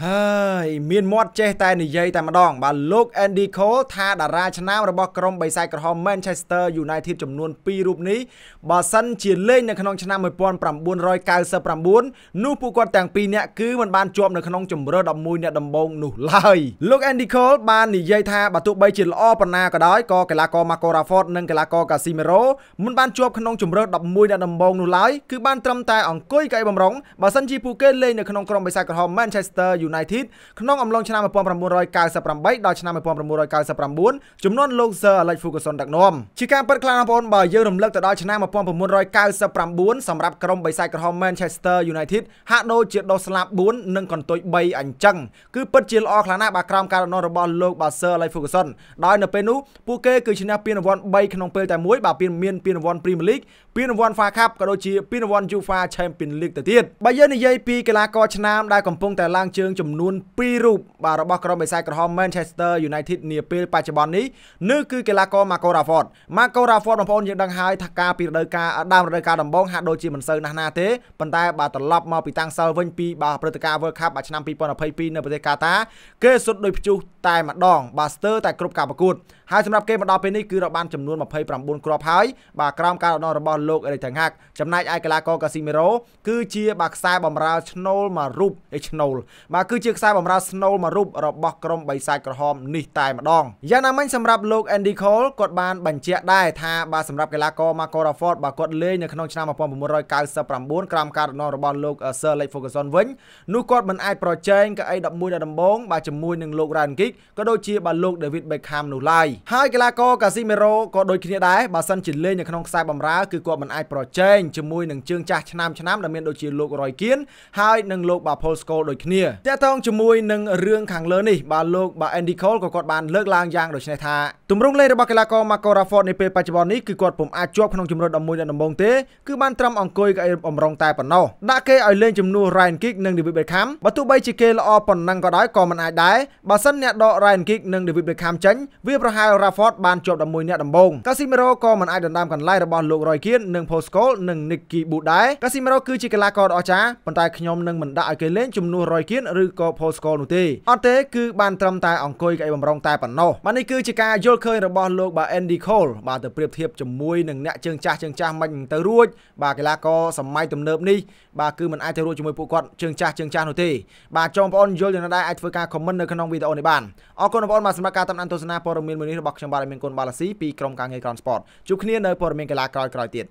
Uh, ហើយមានមាត់ចេះតែនិយាយតែម្ដង បាទលោក Andy Cole ថាតារាឆ្នាំរបស់ក្រុមបិសាចក្រហម Manchester United ចំនួន2រូបនេះបើសិនជាលេងនៅក្នុងឆ្នាំ1999នោះពួកគាត់ទាំងពីរនាក់គឺមិនបានជាប់នៅក្នុងជម្រើស11អ្នកដំបូងនោះឡើយលោក Andy Cole បាននិយាយថាបើទោះបីជាល្អប៉ុណ្ណាក៏ដោយក៏កីឡាករ Marco Rashford និងកីឡាករ Casemiro មិនបានជាប់ក្នុងជម្រើស11អ្នកដំបូងនោះឡើយគឺបានត្រឹមតែ អង្គុយកៃបំរុងបើសិនជាពួកគេលេងនៅក្នុង ក្រុមបិសាចក្រហម Manchester United ក្នុងអំឡុងឆ្នាំ1998ដល់ឆ្នាំ1999ចំនួនលោក Sir Alex Ferguson ដឹកនាំជាការពិតខ្លះបងប្អូនបើយើងរំលឹកទៅដល់ឆ្នាំ1999សម្រាប់ក្រុមបិសាចក្រហម Manchester United ហាក់ដូចជាដុសស្លាប4និងកន្ទុយ3អញ្ចឹងគឺពិតជាល្អខ្លាំងណាស់បាទក្រោមការដឹកនាំរបស់លោក Sir Alex Ferguson ដោយនៅពេលនោះពួកគេគឺឈ្នះពានរង្វាន់3ក្នុងពេលតែមួយបាទពានមានពានរង្វាន់ Premier League ពានរង្វាន់ FA Cup ក៏ដូចជាពានរង្វាន់ UEFA Champions League ទៅទៀតបើយើងនិយាយពីកីឡាករឆ្នាំដែលកំពុងតែឡើងជើងចំនួន2 2រូបបាទរបស់ក្រុមបិសាចក្រហម Manchester United នាពេលបច្ចុប្បន្ននេះនោះគឺកីឡាករ Marco Rashford Marco Rashford បងប្អូនយើងដឹងហើយថាការពីរដូវកាលដើមរដូវកាលដំបូងហាក់ដូចជាមិនសូវណាស់ណាទេប៉ុន្តែបាទត្រឡប់មកពីតាំងសិលវិញពីបាទព្រឹត្តិការណ៍ World Cup បាទឆ្នាំ2022នៅប្រទេសកាតាគេសុទ្ធដូចព្យុះតែម្ដងបាទស្ទើរតែគ្រប់ការប្រកួតហើយសម្រាប់គេមកដល់ពេលនេះគឺរបានចំនួន29គ្រាប់ហើយបាទក្រោមការដឹកនាំរបស់លោក Erik ten Hag ចំណែកឯកីឡាករ Casemiro គឺជាបាទខ្សែបំរើឆ្នូលមួយរូបឯឆ្នូលបាទគឺជាខ្សែបំរើប្រើស្នូលមួយរូបរបស់ក្រុមបិសាចក្រហមនេះតែម្ដងយ៉ាងណាមិញសម្រាប់លោក Andy Cole គាត់បានបញ្ជាក់ដែរថាបាទសម្រាប់កីឡាករ Marco Rashford បាទគាត់លេងនៅក្នុងឆ្នាំ1999ក្រោមការរំដងរបស់លោក Sir Alex Ferguson វិញនោះគាត់មិនអាចប្រជែងកៅអី11ដល់ដំបងបាទជាមួយនឹងលោក Ryan Giggs ក៏ដូចជាបាទលោក David Beckham នោះឡើយហើយកីឡាករ Casemiro ក៏ដូចគ្នាដែរបើសិនជាលេងនៅក្នុងខ្សែបម្រើគឺគាត់មិនអាចប្រជែងជាមួយនឹងជើងចាស់ឆ្នាំឆ្នាំដែលមានដូចជាលោករយគៀនហើយនិងលោកបាផលស្កូលដូចគ្នាតកតងជាមួយនឹងរឿងខាងលើនេះបាទលោកបាទ Andy Cole ក៏គាត់បានលើកឡើងយ៉ាងដូចនេះថាទម្រង់លេងរបស់កីឡាករ Marco Rashford នៅពេលបច្ចុប្បន្ននេះគឺគាត់ពុំអាចជាប់ក្នុងជំរឿន11ដំបងទេគឺបានត្រឹមអង្គុយក្អែអំរងតែប៉ុណ្ណោះដាក់គេឲ្យលេងជំនួស Ryan Giggs និង David Beckham បើទោះបីជាគេល្អប៉ុណ្ណឹងក៏ដោយក៏មិនអាចដែរបើសិនអ្នកដក Ryan Giggs និង David Beckham ចេញវាប្រហែល Rashford បានជាប់11អ្នកដំបង Casemiro ក៏មិនអាចដណ្ដើមកន្លែងរបស់លោក Roy Keane និង Paul Scholes និង Nicky Butt ដែរ Casemiro គឺជាកីឡាករដ៏អស្ចារ្យប៉ុន្តែខ្ញុំនឹងមិនដាក់ឲ្យគេលេងជំនួស Roy Keane ឬក៏ Paul Scholes នោះទេអត់ទេគឺបានត្រឹមតែអង្គុយកៅអីបំរុងតែប៉ុណ្ណោះបាទនេះគឺជាការយល់ឃើញរបស់លោកបាទ Andy Cole បាទទៅប្រៀបធៀបជាមួយនឹងអ្នកជើងចាស់ជើងចាស់មិនទៅរួច បាទកីឡាករសម័យទំនើបនេះបាទគឺមិនអាចទៅរួចជាមួយពួកគាត់ជើងចាស់ជើងចាស់នោះទេបាទចងបងប្អូនយល់យ៉ាងណាដែរអាចធ្វើការ comment នៅក្នុងវីដេអូនេះបានអរគុណបងប្អូនបាទសម្រាប់ការតាមដានទស្សនាព័ត៌មានមួយនេះរបស់ខ្ញុំបាទមានគុណបាឡាស៊ីពីក្រុមការងារ Ground Sport ជួបគ្នានៅព័ត៌មានកីឡាក្រោយៗទៀត